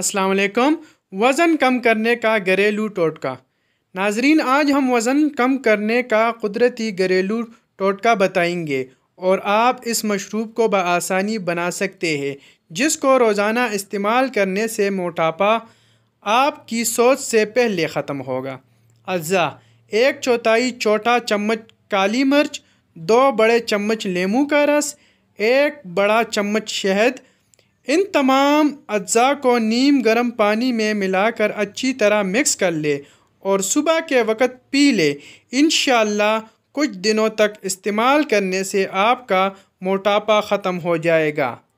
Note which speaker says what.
Speaker 1: अस्सलाम वज़न कम करने का घरेलू टोटका नाजरीन आज हम वज़न कम करने का कुदरती घरेलू टोटका बताएंगे और आप इस मशरूब को बसानी बना सकते हैं जिसको रोज़ाना इस्तेमाल करने से मोटापा आपकी सोच से पहले ख़त्म होगा अज्जा एक चौथाई छोटा चम्मच काली मिर्च दो बड़े चम्मच लेमू का रस एक बड़ा चम्मच शहद इन तमाम अज्जा को नीम गर्म पानी में मिलाकर अच्छी तरह मिक्स कर ले और सुबह के वक़्त पी ले इन कुछ दिनों तक इस्तेमाल करने से आपका मोटापा ख़त्म हो जाएगा